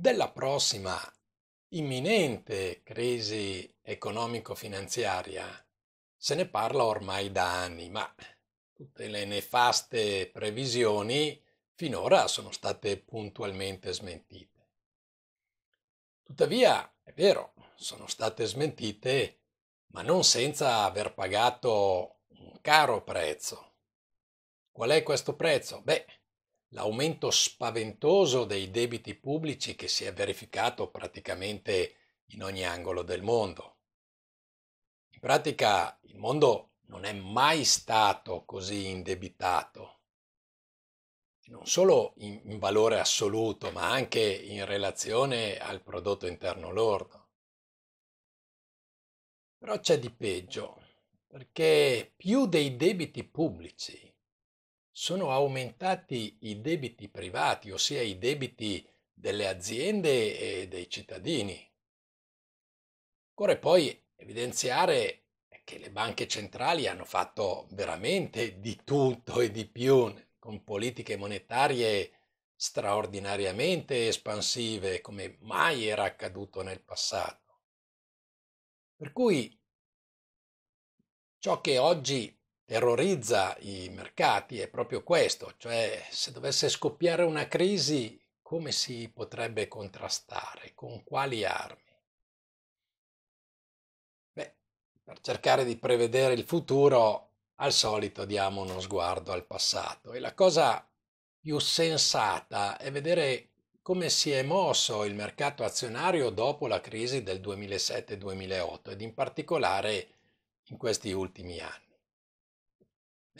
della prossima imminente crisi economico-finanziaria. Se ne parla ormai da anni, ma tutte le nefaste previsioni finora sono state puntualmente smentite. Tuttavia, è vero, sono state smentite, ma non senza aver pagato un caro prezzo. Qual è questo prezzo? Beh, l'aumento spaventoso dei debiti pubblici che si è verificato praticamente in ogni angolo del mondo. In pratica il mondo non è mai stato così indebitato, non solo in, in valore assoluto, ma anche in relazione al prodotto interno lordo. Però c'è di peggio, perché più dei debiti pubblici sono aumentati i debiti privati, ossia i debiti delle aziende e dei cittadini. Occorre poi evidenziare che le banche centrali hanno fatto veramente di tutto e di più con politiche monetarie straordinariamente espansive come mai era accaduto nel passato. Per cui ciò che oggi terrorizza i mercati è proprio questo, cioè se dovesse scoppiare una crisi come si potrebbe contrastare, con quali armi? Beh, per cercare di prevedere il futuro, al solito diamo uno sguardo al passato e la cosa più sensata è vedere come si è mosso il mercato azionario dopo la crisi del 2007-2008 ed in particolare in questi ultimi anni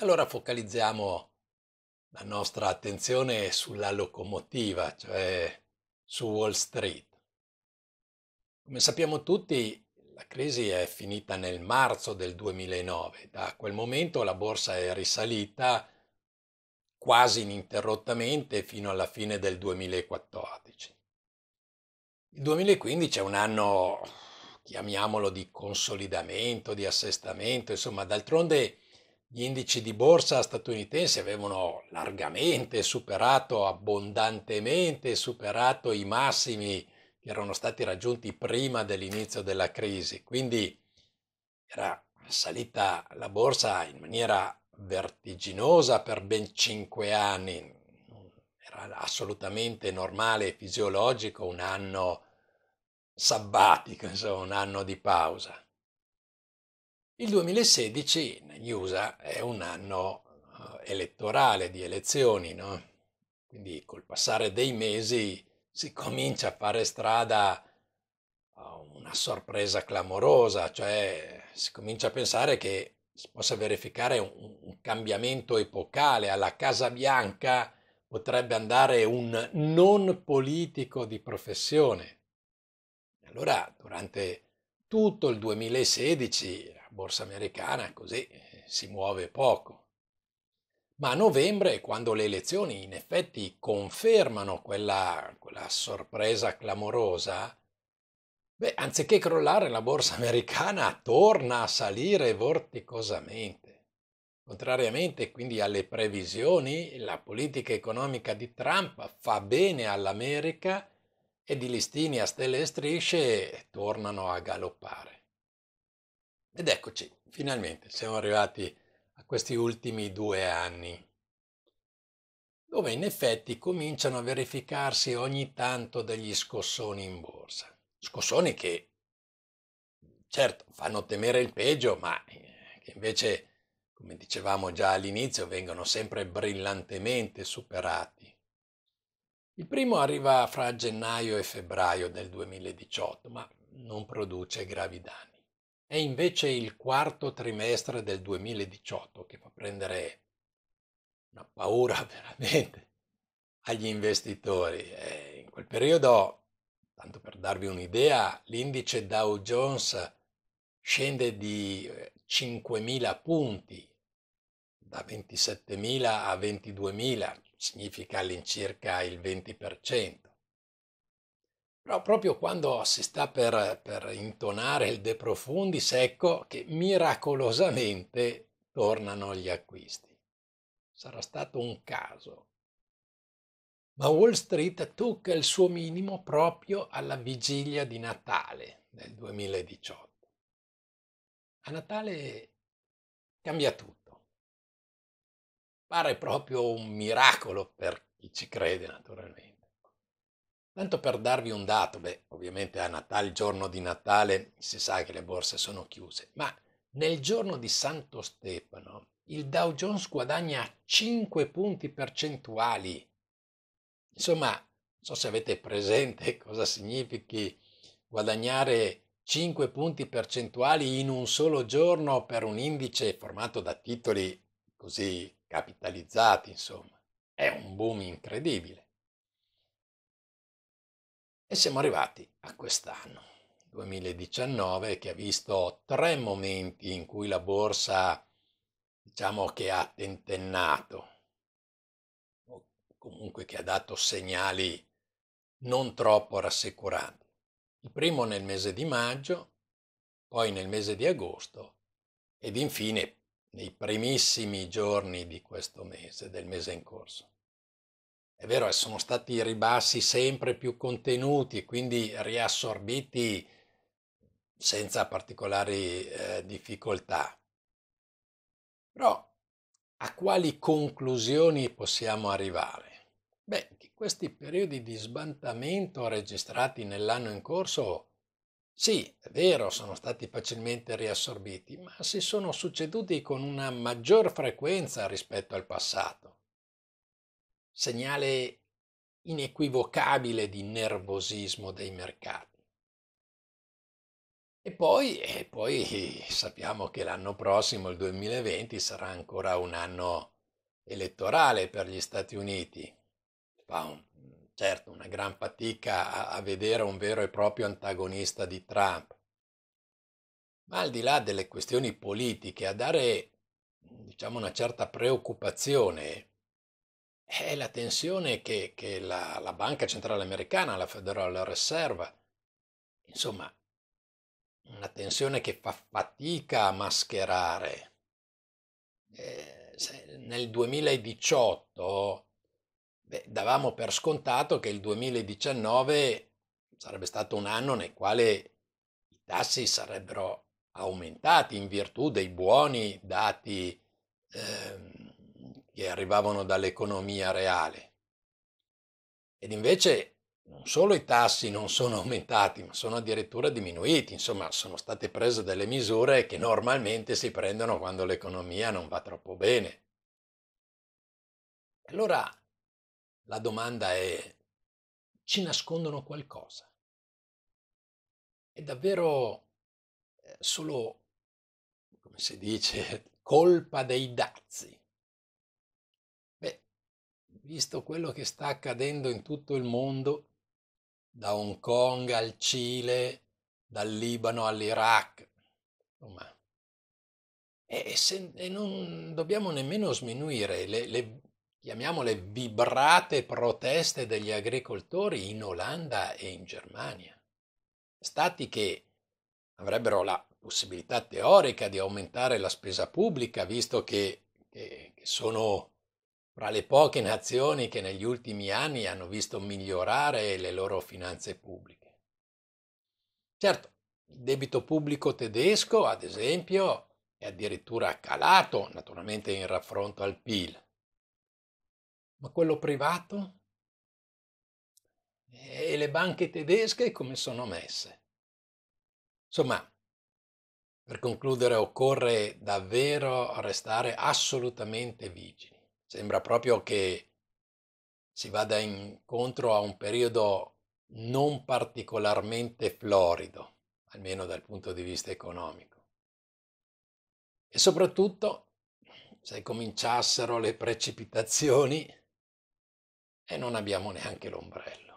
allora focalizziamo la nostra attenzione sulla locomotiva, cioè su Wall Street. Come sappiamo tutti, la crisi è finita nel marzo del 2009. Da quel momento la borsa è risalita quasi ininterrottamente fino alla fine del 2014. Il 2015 è un anno, chiamiamolo, di consolidamento, di assestamento, insomma, d'altronde gli indici di borsa statunitensi avevano largamente superato, abbondantemente superato i massimi che erano stati raggiunti prima dell'inizio della crisi, quindi era salita la borsa in maniera vertiginosa per ben cinque anni, era assolutamente normale e fisiologico un anno sabbatico, insomma un anno di pausa. Il 2016 negli USA è un anno eh, elettorale di elezioni, no? Quindi col passare dei mesi si comincia a fare strada una sorpresa clamorosa, cioè si comincia a pensare che si possa verificare un, un cambiamento epocale. Alla Casa Bianca potrebbe andare un non politico di professione. Allora, durante tutto il 2016 borsa americana così eh, si muove poco. Ma a novembre, quando le elezioni in effetti confermano quella, quella sorpresa clamorosa, beh, anziché crollare la borsa americana torna a salire vorticosamente. Contrariamente quindi alle previsioni, la politica economica di Trump fa bene all'America e i listini a stelle e strisce tornano a galoppare. Ed eccoci, finalmente siamo arrivati a questi ultimi due anni, dove in effetti cominciano a verificarsi ogni tanto degli scossoni in borsa. Scossoni che, certo, fanno temere il peggio, ma eh, che invece, come dicevamo già all'inizio, vengono sempre brillantemente superati. Il primo arriva fra gennaio e febbraio del 2018, ma non produce gravi danni. È invece il quarto trimestre del 2018 che fa prendere una paura veramente agli investitori. E in quel periodo, tanto per darvi un'idea, l'indice Dow Jones scende di 5.000 eh, punti, da 27.000 a 22.000, significa all'incirca il 20%. Però proprio quando si sta per, per intonare il De Profundis, ecco che miracolosamente tornano gli acquisti. Sarà stato un caso. Ma Wall Street tocca il suo minimo proprio alla vigilia di Natale del 2018. A Natale cambia tutto. Pare proprio un miracolo per chi ci crede, naturalmente. Tanto per darvi un dato, beh, ovviamente a Natale, giorno di Natale, si sa che le borse sono chiuse, ma nel giorno di Santo Stefano il Dow Jones guadagna 5 punti percentuali. Insomma, non so se avete presente cosa significhi guadagnare 5 punti percentuali in un solo giorno per un indice formato da titoli così capitalizzati, insomma. È un boom incredibile. E siamo arrivati a quest'anno, 2019, che ha visto tre momenti in cui la borsa, diciamo che ha tentennato, o comunque che ha dato segnali non troppo rassicuranti. Il primo nel mese di maggio, poi nel mese di agosto ed infine nei primissimi giorni di questo mese, del mese in corso. È vero, eh, sono stati ribassi sempre più contenuti e quindi riassorbiti senza particolari eh, difficoltà. Però a quali conclusioni possiamo arrivare? Beh, che questi periodi di sbantamento registrati nell'anno in corso, sì, è vero, sono stati facilmente riassorbiti, ma si sono succeduti con una maggior frequenza rispetto al passato segnale inequivocabile di nervosismo dei mercati. E poi, e poi, sappiamo che l'anno prossimo, il 2020, sarà ancora un anno elettorale per gli Stati Uniti. Fa un, certo una gran fatica a, a vedere un vero e proprio antagonista di Trump. Ma al di là delle questioni politiche, a dare diciamo, una certa preoccupazione è eh, la tensione che, che la, la, Banca Centrale Americana, la Federal Reserve, insomma, una tensione che fa fatica a mascherare. Eh, nel 2018 beh, davamo per scontato che il 2019 sarebbe stato un anno nel quale i tassi sarebbero aumentati in virtù dei buoni dati. Eh, che arrivavano dall'economia reale. Ed invece non solo i tassi non sono aumentati, ma sono addirittura diminuiti, insomma sono state prese delle misure che normalmente si prendono quando l'economia non va troppo bene. Allora la domanda è, ci nascondono qualcosa? È davvero eh, solo, come si dice, colpa dei dazi? visto quello che sta accadendo in tutto il mondo, da Hong Kong al Cile, dal Libano all'Iraq, insomma, e, se, e, non dobbiamo nemmeno sminuire le, le, chiamiamole vibrate proteste degli agricoltori in Olanda e in Germania, stati che avrebbero la possibilità teorica di aumentare la spesa pubblica, visto che, che, che sono fra le poche nazioni che negli ultimi anni hanno visto migliorare le loro finanze pubbliche. Certo, il debito pubblico tedesco, ad esempio, è addirittura calato, naturalmente in raffronto al PIL. Ma quello privato? E le banche tedesche come sono messe? Insomma, per concludere occorre davvero restare assolutamente vigili. Sembra proprio che si vada incontro a un periodo non particolarmente florido, almeno dal punto di vista economico. E soprattutto, se cominciassero le precipitazioni, e non abbiamo neanche l'ombrello.